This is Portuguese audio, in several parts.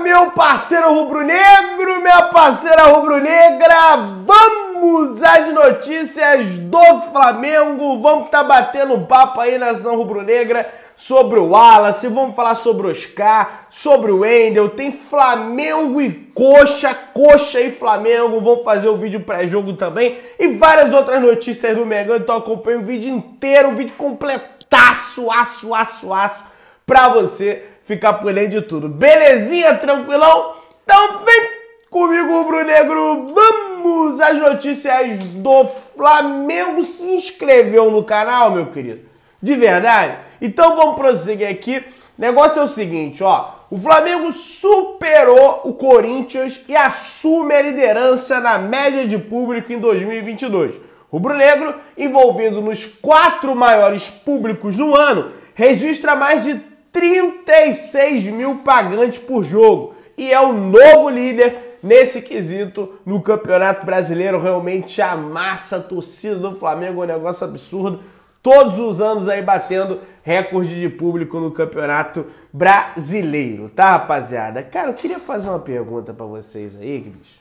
meu parceiro rubro-negro, minha parceira rubro-negra! Vamos às notícias do Flamengo! Vamos tá batendo papo aí na ação rubro-negra sobre o Wallace, vamos falar sobre o Oscar, sobre o Wendel, tem Flamengo e Coxa, Coxa e Flamengo, vamos fazer o vídeo pré-jogo também e várias outras notícias do Mengão, então acompanha o vídeo inteiro, o vídeo completaço, aço, aço, aço, pra você ficar por dentro de tudo. Belezinha, tranquilão? Então vem comigo, Rubro Negro. Vamos às notícias do Flamengo. Se inscreveu no canal, meu querido? De verdade? Então vamos prosseguir aqui. negócio é o seguinte, ó. O Flamengo superou o Corinthians e assume a liderança na média de público em 2022. Rubro-Negro, envolvido nos quatro maiores públicos no ano, registra mais de 36 mil pagantes por jogo e é o novo líder nesse quesito no Campeonato Brasileiro. Realmente amassa a torcida do Flamengo, é um negócio absurdo. Todos os anos aí batendo recorde de público no Campeonato Brasileiro, tá, rapaziada? Cara, eu queria fazer uma pergunta para vocês aí, bicho.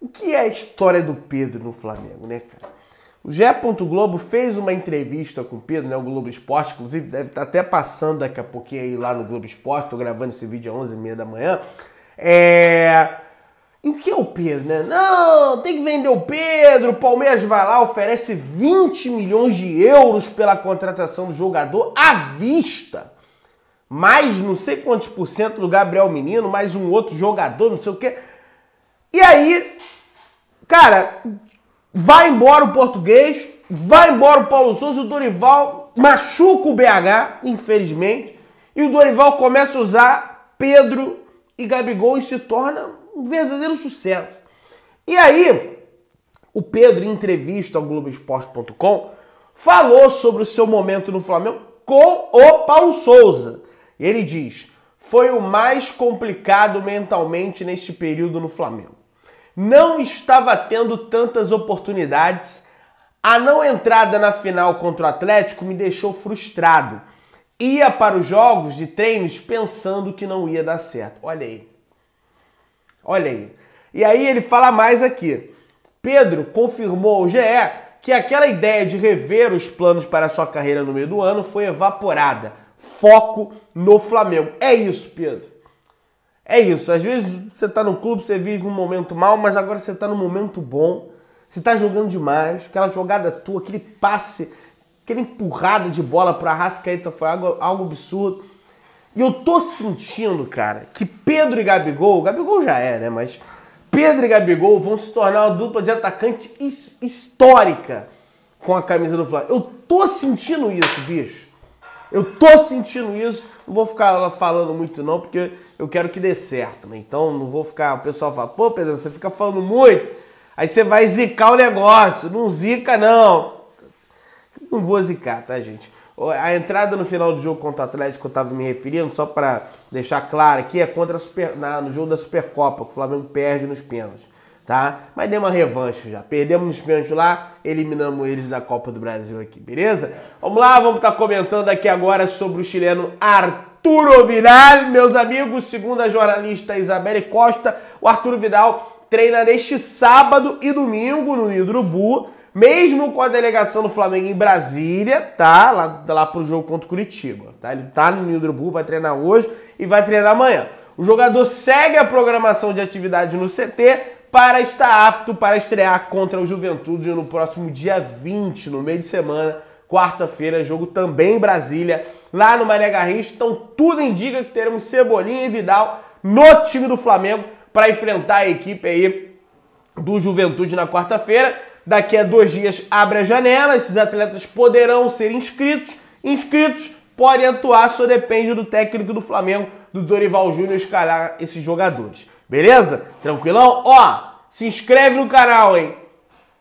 O que é a história do Pedro no Flamengo, né, cara? O GE. Globo fez uma entrevista com o Pedro, né, o Globo Esporte, inclusive deve estar tá até passando daqui a pouquinho aí lá no Globo Esporte, estou gravando esse vídeo às 11h30 da manhã. É... E o que é o Pedro, né? Não, tem que vender o Pedro, o Palmeiras vai lá, oferece 20 milhões de euros pela contratação do jogador à vista. Mais não sei quantos por cento do Gabriel Menino, mais um outro jogador, não sei o quê. E aí, cara, Vai embora o português, vai embora o Paulo Souza, o Dorival machuca o BH, infelizmente, e o Dorival começa a usar Pedro e Gabigol e se torna um verdadeiro sucesso. E aí, o Pedro, em entrevista ao Globoesporte.com, falou sobre o seu momento no Flamengo com o Paulo Souza. Ele diz: foi o mais complicado mentalmente neste período no Flamengo não estava tendo tantas oportunidades. A não entrada na final contra o Atlético me deixou frustrado. Ia para os jogos de treinos pensando que não ia dar certo. Olha aí. Olha aí. E aí ele fala mais aqui. Pedro confirmou ao GE que aquela ideia de rever os planos para sua carreira no meio do ano foi evaporada. Foco no Flamengo. É isso, Pedro. É isso, às vezes você está no clube, você vive um momento mal, mas agora você está no momento bom, você está jogando demais, aquela jogada tua, aquele passe, aquela empurrada de bola para a Rascaeta então foi algo, algo absurdo. E eu tô sentindo, cara, que Pedro e Gabigol, Gabigol já é, né? Mas Pedro e Gabigol vão se tornar uma dupla de atacante histórica com a camisa do Flamengo. Eu tô sentindo isso, bicho. Eu tô sentindo isso. Não vou ficar falando muito, não, porque eu quero que dê certo, né? Então não vou ficar. O pessoal fala, pô, Pedro, você fica falando muito, aí você vai zicar o negócio. Não zica, não. Não vou zicar, tá, gente? A entrada no final do jogo contra o Atlético, eu estava me referindo, só para deixar claro aqui, é contra a Super, na, no jogo da Supercopa, que o Flamengo perde nos pênaltis, tá? Mas deu uma revanche já. Perdemos nos pênaltis lá, eliminamos eles da Copa do Brasil aqui, beleza? Vamos lá, vamos estar tá comentando aqui agora sobre o chileno Arthur. Arturo Vidal, meus amigos, segundo a jornalista Isabelle Costa, o Arturo Vidal treina neste sábado e domingo no Ninho mesmo com a delegação do Flamengo em Brasília, tá? Lá, lá pro jogo contra o Curitiba, tá? Ele tá no Ninho vai treinar hoje e vai treinar amanhã. O jogador segue a programação de atividade no CT para estar apto para estrear contra o Juventude no próximo dia 20, no meio de semana, Quarta-feira, jogo também em Brasília, lá no Mané Garrincha. Então tudo indica que teremos Cebolinha e Vidal no time do Flamengo para enfrentar a equipe aí do Juventude na quarta-feira. Daqui a dois dias abre a janela, esses atletas poderão ser inscritos. Inscritos podem atuar, só depende do técnico do Flamengo, do Dorival Júnior, escalar esses jogadores. Beleza? Tranquilão? Ó, se inscreve no canal, hein?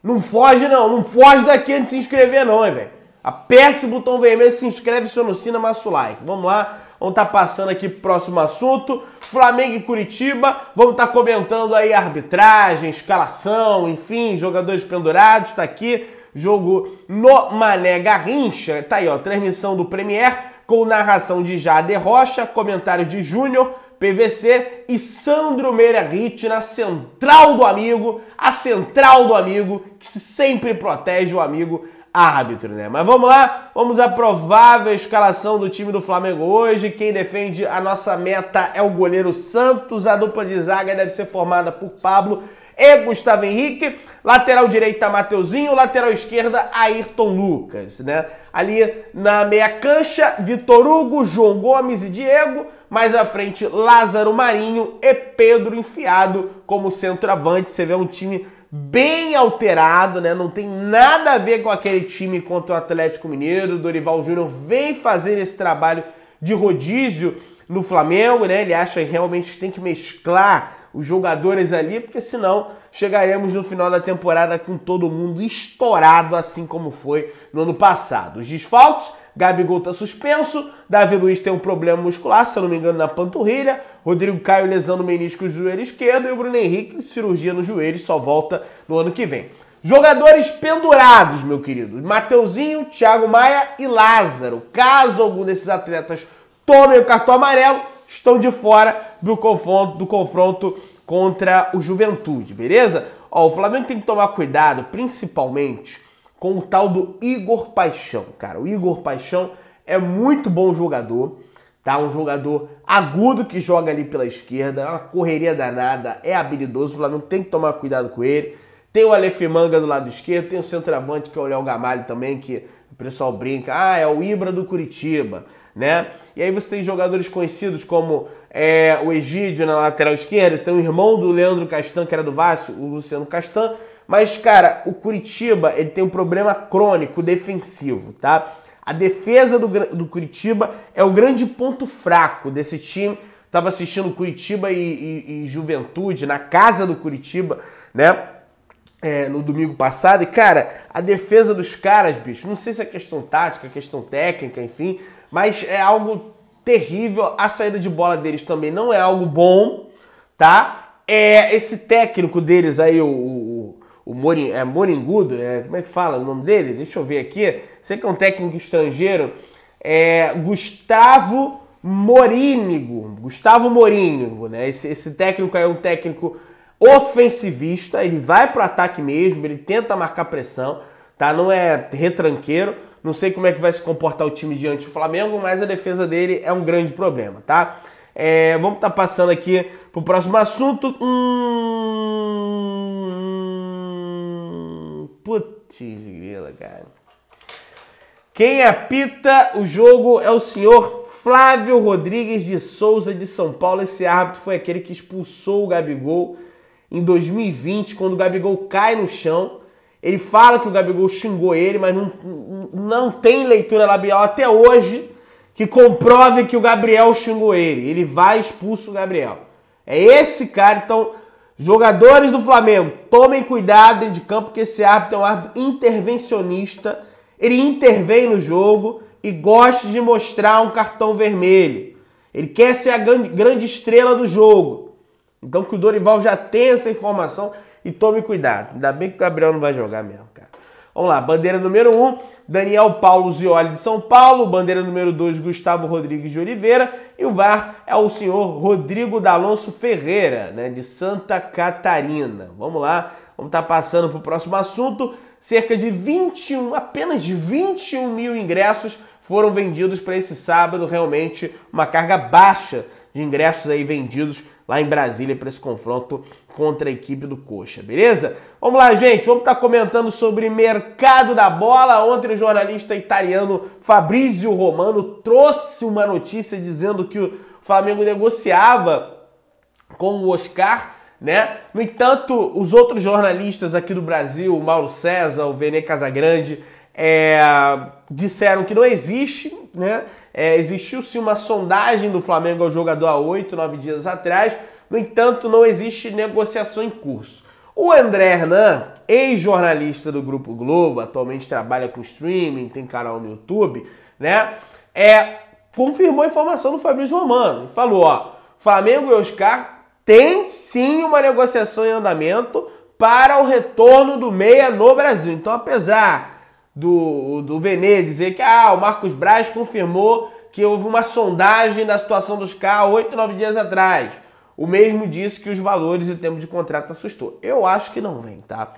Não foge não, não foge daqui antes de se inscrever não, hein, velho. Aperte o botão vermelho, se inscreve, se sonocina, massa o like. Vamos lá, vamos estar tá passando aqui pro próximo assunto. Flamengo e Curitiba, vamos estar tá comentando aí arbitragem, escalação, enfim, jogadores pendurados, tá aqui. Jogo no Mané Garrincha, tá aí ó, transmissão do Premier com narração de Jader Rocha, comentários de Júnior, PVC e Sandro Meirahit na central do amigo, a central do amigo que sempre protege o amigo árbitro, né? Mas vamos lá, vamos à provável escalação do time do Flamengo hoje. Quem defende a nossa meta é o goleiro Santos. A dupla de zaga deve ser formada por Pablo e Gustavo Henrique. Lateral direita, Mateuzinho. Lateral esquerda, Ayrton Lucas, né? Ali na meia cancha, Vitor Hugo, João Gomes e Diego. Mais à frente, Lázaro Marinho e Pedro Enfiado como centroavante. Você vê um time bem alterado, né? Não tem nada a ver com aquele time contra o Atlético Mineiro. Dorival Júnior vem fazer esse trabalho de rodízio no Flamengo, né? Ele acha que realmente tem que mesclar os jogadores ali, porque senão chegaremos no final da temporada com todo mundo estourado, assim como foi no ano passado. Os desfalques, Gabigol está suspenso, Davi Luiz tem um problema muscular, se eu não me engano, na panturrilha, Rodrigo Caio lesão no menisco do joelho esquerdo e o Bruno Henrique, cirurgia no joelho, só volta no ano que vem. Jogadores pendurados, meu querido. Mateuzinho, Thiago Maia e Lázaro. Caso algum desses atletas tome o cartão amarelo, estão de fora do confronto, do confronto contra o Juventude, beleza? Ó, o Flamengo tem que tomar cuidado, principalmente com o tal do Igor Paixão, cara. O Igor Paixão é muito bom jogador, tá? Um jogador agudo que joga ali pela esquerda, uma correria danada, é habilidoso. O Flamengo tem que tomar cuidado com ele. Tem o Alef Manga do lado esquerdo, tem o centroavante que é o Léo Gamalho também, que o pessoal brinca, ah, é o Ibra do Curitiba, né? E aí você tem jogadores conhecidos como é, o Egídio na lateral esquerda, tem o irmão do Leandro Castan, que era do Vasco, o Luciano Castan. Mas, cara, o Curitiba ele tem um problema crônico defensivo, tá? A defesa do, do Curitiba é o grande ponto fraco desse time. Tava assistindo Curitiba e, e, e Juventude na casa do Curitiba, né? é, no domingo passado. E, cara, a defesa dos caras, bicho, não sei se é questão tática, questão técnica, enfim, mas é algo terrível. A saída de bola deles também não é algo bom, tá? É, esse técnico deles aí, o, o, o Morin, é, Moringudo, né? Como é que fala o nome dele? Deixa eu ver aqui. Sei que é um técnico estrangeiro. É, Gustavo Morínigo. Gustavo Morínigo, né? Esse, esse técnico é um técnico ofensivista, ele vai para ataque mesmo, ele tenta marcar pressão, tá? Não é retranqueiro. Não sei como é que vai se comportar o time diante do Flamengo, mas a defesa dele é um grande problema, tá? É, vamos estar tá passando aqui pro próximo assunto. Hum... Putz, grila, cara. Quem apita o jogo é o senhor Flávio Rodrigues de Souza de São Paulo. Esse árbitro foi aquele que expulsou o Gabigol em 2020, quando o Gabigol cai no chão. Ele fala que o Gabigol xingou ele, mas não, não tem leitura labial até hoje que comprove que o Gabriel xingou ele. Ele vai expulso o Gabriel. É esse cara. Então, jogadores do Flamengo, tomem cuidado dentro de campo, que esse árbitro é um árbitro intervencionista. Ele intervém no jogo e gosta de mostrar um cartão vermelho. Ele quer ser a grande estrela do jogo. Então que o Dorival já tem essa informação e tome cuidado. Ainda bem que o Gabriel não vai jogar mesmo, cara. Vamos lá, bandeira número 1, um, Daniel Paulo Zioli de São Paulo. Bandeira número 2, Gustavo Rodrigues de Oliveira. E o VAR é o senhor Rodrigo D'Alonso Ferreira, né, de Santa Catarina. Vamos lá, vamos estar tá passando para o próximo assunto. Cerca de 21, apenas 21 mil ingressos foram vendidos para esse sábado. Realmente uma carga baixa de ingressos aí vendidos lá em Brasília para esse confronto contra a equipe do Coxa, beleza? Vamos lá, gente, vamos estar tá comentando sobre mercado da bola. Ontem o jornalista italiano Fabrizio Romano trouxe uma notícia dizendo que o Flamengo negociava com o Oscar né? No entanto, os outros jornalistas aqui do Brasil, o Mauro César, o Vene Casagrande, é, disseram que não existe, né? É, existiu sim uma sondagem do Flamengo ao jogador há oito, nove dias atrás. No entanto, não existe negociação em curso. O André Hernan, ex-jornalista do Grupo Globo, atualmente trabalha com streaming, tem canal no YouTube, né? É, confirmou a informação do Fabrício Romano. Falou, ó, Flamengo e Oscar tem sim uma negociação em andamento para o retorno do Meia no Brasil. Então, apesar do, do Vene dizer que ah, o Marcos Braz confirmou que houve uma sondagem da situação dos carros oito, nove dias atrás. O mesmo disse que os valores e o tempo de contrato assustou. Eu acho que não vem, tá?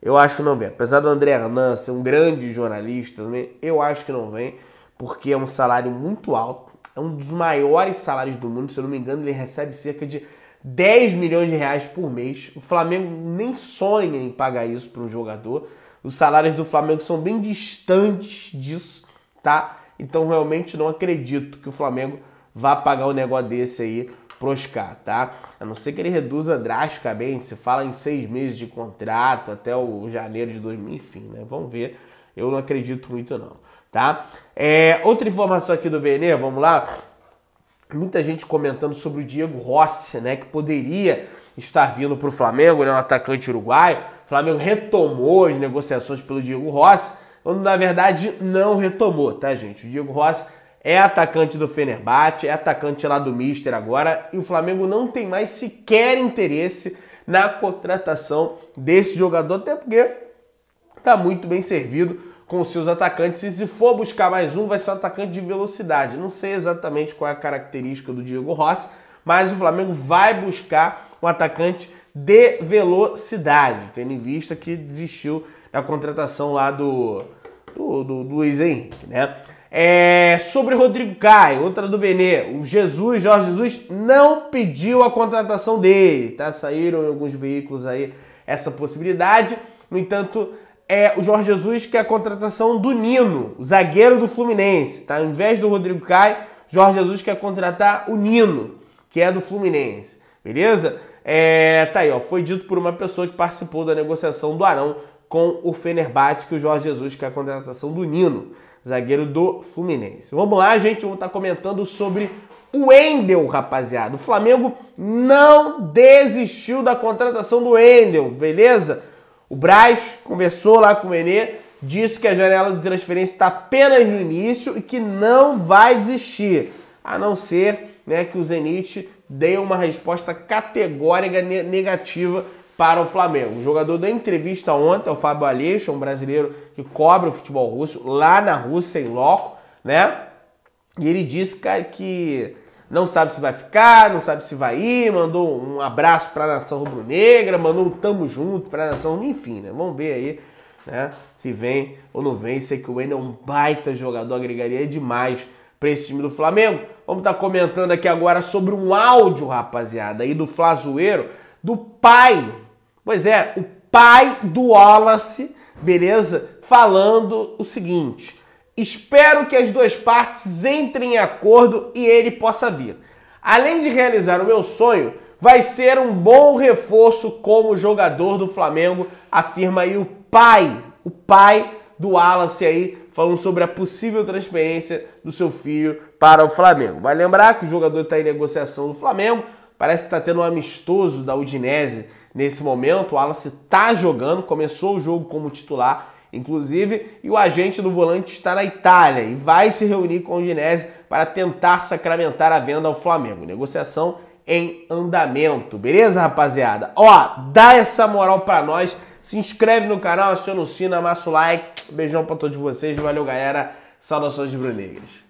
Eu acho que não vem. Apesar do André Hernan ser um grande jornalista, também eu acho que não vem, porque é um salário muito alto. É um dos maiores salários do mundo. Se eu não me engano, ele recebe cerca de 10 milhões de reais por mês. O Flamengo nem sonha em pagar isso para um jogador. Os salários do Flamengo são bem distantes disso, tá? Então realmente não acredito que o Flamengo vá pagar um negócio desse aí proscar, tá? A não ser que ele reduza drasticamente, se fala em seis meses de contrato até o janeiro de 2000, enfim, né? Vamos ver. Eu não acredito muito não, tá? É, outra informação aqui do Vene, vamos lá. Muita gente comentando sobre o Diego Rossi, né? Que poderia estar vindo para o Flamengo, né? Um atacante uruguaio. O Flamengo retomou as negociações pelo Diego Rossi, quando na verdade não retomou, tá, gente? O Diego Rossi é atacante do Fenerbahçe, é atacante lá do Mister agora, e o Flamengo não tem mais sequer interesse na contratação desse jogador, até porque tá muito bem servido com seus atacantes. E se for buscar mais um, vai ser um atacante de velocidade. Não sei exatamente qual é a característica do Diego Rossi, mas o Flamengo vai buscar um atacante de velocidade, tendo em vista que desistiu da contratação lá do, do, do, do Luiz Henrique, né? É, sobre Rodrigo Caio, outra do Vene, o Jesus, Jorge Jesus, não pediu a contratação dele, tá? Saíram em alguns veículos aí essa possibilidade. No entanto, é o Jorge Jesus que é a contratação do Nino, o zagueiro do Fluminense, tá? Ao invés do Rodrigo Caio, Jorge Jesus quer contratar o Nino, que é do Fluminense, beleza? É, tá aí, ó. Foi dito por uma pessoa que participou da negociação do Arão com o Fenerbahçe, que o Jorge Jesus quer é a contratação do Nino, zagueiro do Fluminense. Vamos lá, gente. Vamos estar tá comentando sobre o Endel, rapaziada. O Flamengo não desistiu da contratação do Endel, beleza? O Braz conversou lá com o Enê, disse que a janela de transferência está apenas no início e que não vai desistir, a não ser né, que o Zenit deu uma resposta categórica negativa para o Flamengo. O jogador da entrevista ontem, o Fábio Aleixo, um brasileiro que cobra o futebol russo lá na Rússia, em loco, né? E ele disse, cara, que não sabe se vai ficar, não sabe se vai ir, mandou um abraço para a nação rubro-negra, mandou um tamo junto para a nação, enfim, né? Vamos ver aí, né? Se vem ou não vem, sei que o Wendel é um baita jogador, agregaria demais para esse time do Flamengo. Vamos estar tá comentando aqui agora sobre um áudio, rapaziada, aí do Flazoeiro, do pai. Pois é, o pai do Wallace, beleza? Falando o seguinte: espero que as duas partes entrem em acordo e ele possa vir. Além de realizar o meu sonho, vai ser um bom reforço como jogador do Flamengo, afirma aí o pai, o pai do Wallace aí falando sobre a possível transferência do seu filho para o Flamengo. Vai lembrar que o jogador está em negociação no Flamengo, parece que está tendo um amistoso da Udinese nesse momento. O Wallace está jogando, começou o jogo como titular, inclusive, e o agente do volante está na Itália e vai se reunir com a Udinese para tentar sacramentar a venda ao Flamengo. Negociação em andamento, beleza, rapaziada? Ó, dá essa moral para nós se inscreve no canal, aciona o sino, amassa o like. Beijão pra todos vocês. Valeu, galera. Saudações de Brunegas.